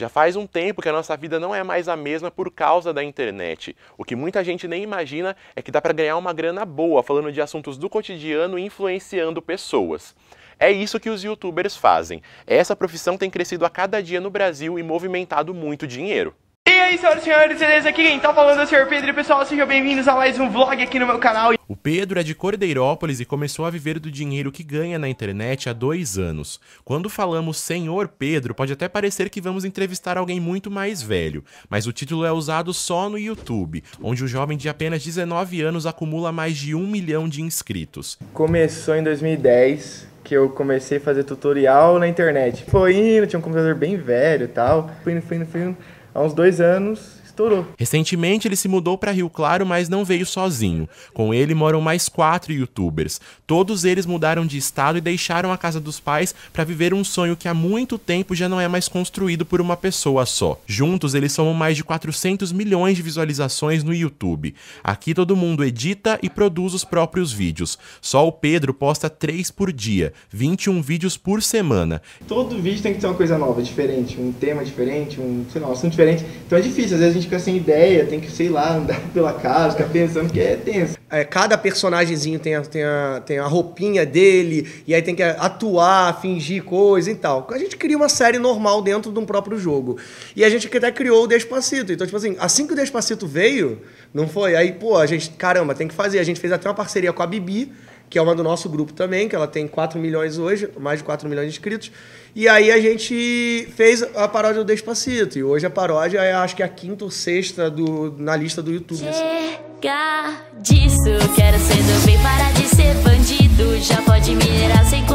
Já faz um tempo que a nossa vida não é mais a mesma por causa da internet. O que muita gente nem imagina é que dá para ganhar uma grana boa falando de assuntos do cotidiano e influenciando pessoas. É isso que os youtubers fazem. Essa profissão tem crescido a cada dia no Brasil e movimentado muito dinheiro. E aí, senhoras e senhores, beleza? Aqui quem tá falando é o senhor Pedro e pessoal, sejam bem-vindos a mais um vlog aqui no meu canal. O Pedro é de Cordeirópolis e começou a viver do dinheiro que ganha na internet há dois anos. Quando falamos Senhor Pedro, pode até parecer que vamos entrevistar alguém muito mais velho, mas o título é usado só no YouTube, onde o jovem de apenas 19 anos acumula mais de um milhão de inscritos. Começou em 2010, que eu comecei a fazer tutorial na internet. Foi indo, tinha um computador bem velho e tal. foi indo, foi indo, foi indo há uns dois anos estourou. Recentemente ele se mudou para Rio Claro, mas não veio sozinho. Com ele moram mais quatro youtubers. Todos eles mudaram de estado e deixaram a casa dos pais para viver um sonho que há muito tempo já não é mais construído por uma pessoa só. Juntos eles somam mais de 400 milhões de visualizações no YouTube. Aqui todo mundo edita e produz os próprios vídeos. Só o Pedro posta três por dia, 21 vídeos por semana. Todo vídeo tem que ter uma coisa nova, diferente, um tema diferente, um, sei lá, um assunto diferente. Então é difícil, às vezes a gente fica sem ideia, tem que, sei lá, andar pela casa, ficar pensando que é tenso. É, cada personagemzinho tem a, tem, a, tem a roupinha dele, e aí tem que atuar, fingir coisa e tal. A gente cria uma série normal dentro de um próprio jogo. E a gente até criou o Despacito. Então, tipo assim, assim que o Despacito veio, não foi? Aí, pô, a gente, caramba, tem que fazer. A gente fez até uma parceria com a Bibi, que é uma do nosso grupo também, que ela tem 4 milhões hoje, mais de 4 milhões de inscritos. E aí a gente fez a paródia do Despacito. E hoje a paródia é acho que é a quinta ou sexta do, na lista do YouTube. Chega disso, quero ser do bem, para de ser bandido. Já pode minerar sem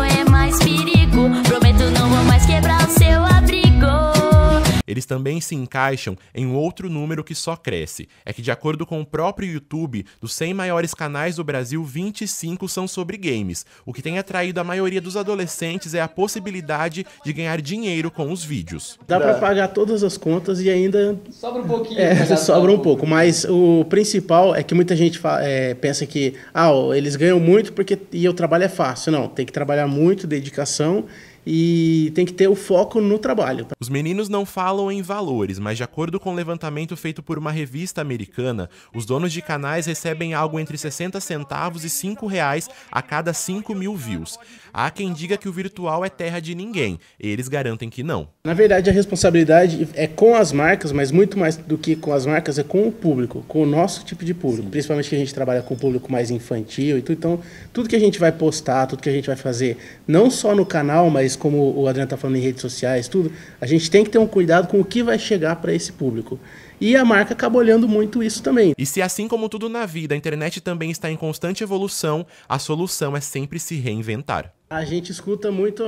eles também se encaixam em outro número que só cresce. É que, de acordo com o próprio YouTube, dos 100 maiores canais do Brasil, 25 são sobre games. O que tem atraído a maioria dos adolescentes é a possibilidade de ganhar dinheiro com os vídeos. Dá para é. pagar todas as contas e ainda. Sobra um pouquinho. É, tá sobra um pouco, mas o principal é que muita gente fala, é, pensa que ah, eles ganham muito porque e o trabalho é fácil. Não, tem que trabalhar muito, dedicação e tem que ter o foco no trabalho. Tá? Os meninos não falam em valores, mas de acordo com o um levantamento feito por uma revista americana, os donos de canais recebem algo entre 60 centavos e 5 reais a cada 5 mil views. Há quem diga que o virtual é terra de ninguém, eles garantem que não. Na verdade, a responsabilidade é com as marcas, mas muito mais do que com as marcas, é com o público, com o nosso tipo de público. Sim. Principalmente que a gente trabalha com o público mais infantil e tudo. Então, tudo que a gente vai postar, tudo que a gente vai fazer, não só no canal, mas como o Adriano está falando em redes sociais, tudo, a gente tem que ter um cuidado com o que vai chegar para esse público. E a marca acaba olhando muito isso também. E se assim como tudo na vida, a internet também está em constante evolução, a solução é sempre se reinventar. A gente escuta muito a,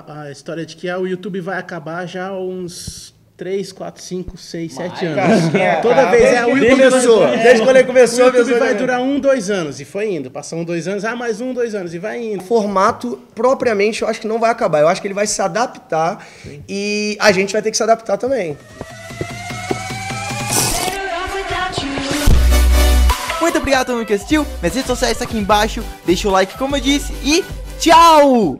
a, a história de que ah, o YouTube vai acabar já há uns 3, 4, 5, 6, 7 anos. É, cara, Toda cara, vez é o Will começou. É, desde quando ele começou, o YouTube vai é durar um, dois anos. E foi indo. Passou um, dois anos, ah, mais um, dois anos. E vai indo. O formato, propriamente, eu acho que não vai acabar. Eu acho que ele vai se adaptar Sim. e a gente vai ter que se adaptar também. Muito obrigado a todo mundo que assistiu. Minhas redes sociais aqui embaixo. Deixa o like, como eu disse. E tchau!